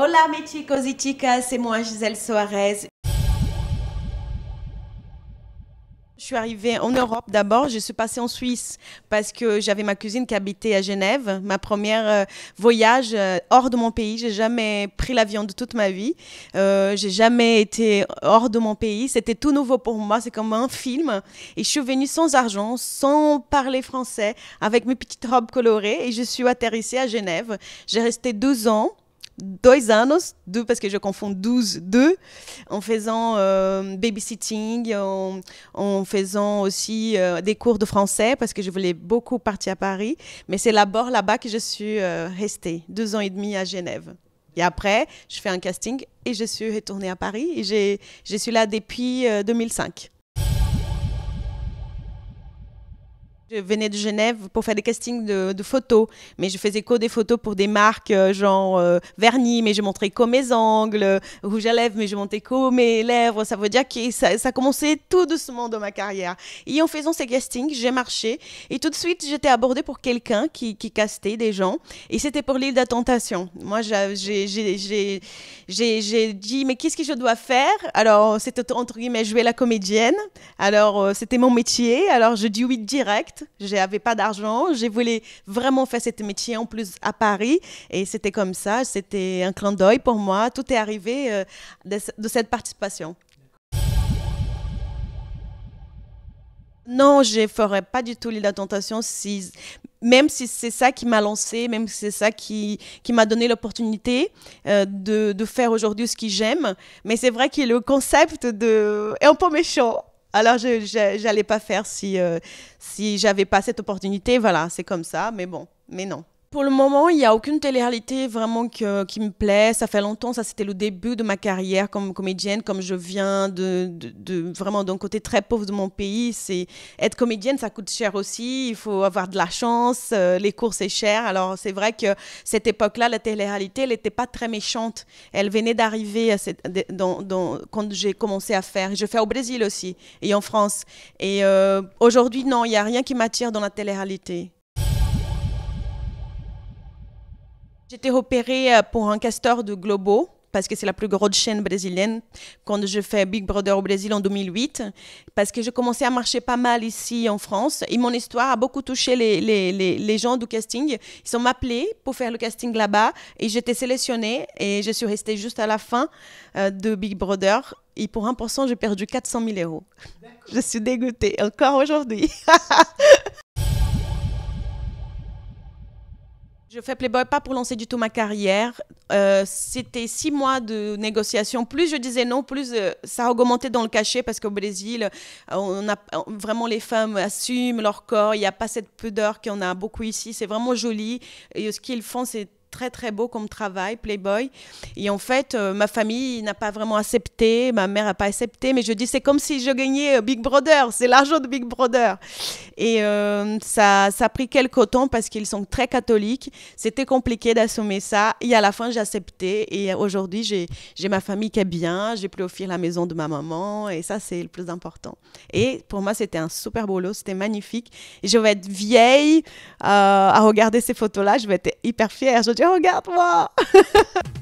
Hola mes chicos y chicas, c'est moi Gisèle Soares. Je suis arrivée en Europe d'abord, je suis passée en Suisse parce que j'avais ma cousine qui habitait à Genève, ma première euh, voyage euh, hors de mon pays. J'ai jamais pris l'avion de toute ma vie, euh, j'ai jamais été hors de mon pays. C'était tout nouveau pour moi, c'est comme un film. Et je suis venue sans argent, sans parler français, avec mes petites robes colorées et je suis atterrissée à Genève. J'ai resté 12 ans deux ans, deux parce que je confonds 12, deux, en faisant euh, babysitting, en, en, faisant aussi euh, des cours de français parce que je voulais beaucoup partir à Paris. Mais c'est d'abord là-bas que je suis euh, restée, deux ans et demi à Genève. Et après, je fais un casting et je suis retournée à Paris et je suis là depuis 2005. Je venais de Genève pour faire des castings de, de photos, mais je faisais que des photos pour des marques euh, genre euh, vernis, mais je montrais que mes angles, euh, rouge à lèvres, mais je montais que mes lèvres. Ça veut dire que ça, ça commençait tout doucement dans ma carrière. Et en faisant ces castings, j'ai marché et tout de suite j'étais abordée pour quelqu'un qui, qui castait des gens et c'était pour l'île de la Tentation. Moi j'ai dit mais qu'est-ce que je dois faire Alors c'était entre guillemets jouer la comédienne. Alors euh, c'était mon métier. Alors je dis oui direct. J'avais Je pas d'argent. j'ai voulu vraiment faire ce métier en plus à Paris. Et c'était comme ça. C'était un clin d'œil pour moi. Tout est arrivé euh, de, cette participation. Non, je ne ferai pas du tout l'île de tentation même si c'est ça qui m'a lancé, même si c'est ça qui, m'a donné l'opportunité euh, de, de, faire aujourd'hui ce que j'aime. Mais c'est vrai que le concept de... est un peu méchant. Alors, je n'allais pas faire si, euh, si j'avais pas cette opportunité. Voilà, c'est comme ça. Mais bon, mais non. Pour le moment, il n'y a aucune télé-réalité vraiment qui me plaît. Ça fait longtemps, ça c'était le début de ma carrière comme comédienne, comme je viens de, vraiment d'un côté très pauvre de mon pays. C'est être comédienne, ça coûte cher aussi. Il faut avoir de la chance. Euh, les cours c'est cher. Alors c'est vrai que cette époque-là, la télé-réalité, elle n'était pas très méchante. Elle venait d'arriver quand j'ai commencé à faire. Je fais au Brésil aussi et en France. Et euh, aujourd'hui, non, il n'y a rien qui m'attire dans la télé-réalité. J'étais repérée euh, pour un castor de Globo parce que c'est la plus grosse chaîne brésilienne quand je fais Big Brother au Brésil en 2008, parce que je commençais à marcher pas mal ici en France et mon histoire a beaucoup touché les, les, les, les gens du casting. Ils ont m'appelé pour faire le casting là-bas et j'étais sélectionnée et je suis restée juste à la fin euh, de Big Brother et pour 1%, j'ai perdu 400 000 euros. Je suis dégoûtée encore aujourd'hui. Je fais Playboy pas pour lancer du tout ma carrière. Euh, c'était six mois de négociations, Plus je disais non, plus euh, ça augmentait dans le cachet parce qu'au Brésil, euh, on a vraiment les femmes assument leur corps. Il n'y a pas cette pudeur qu'on a beaucoup ici. C'est vraiment joli. Et ce qu'ils font, c'est très très beau comme travail, Playboy. Et en fait, ma famille n'a pas vraiment accepté, ma mère n'a pas accepté, mais je dis c'est comme si je gagnais Big Brother, c'est l'argent de Big Brother. Et euh, ça, ça a pris quelques temps parce qu'ils sont très catholiques. C'était compliqué d'assumer ça. Et à la fin, j'ai accepté. Et aujourd'hui, j'ai ma famille qui est bien. J'ai pu offrir la maison de ma maman. Et ça, c'est le plus important. Et pour moi, c'était un super boulot. C'était magnifique. Et je vais être vieille euh, à regarder ces photos-là. Je vais être hyper fière. Je vais dire, regarde-moi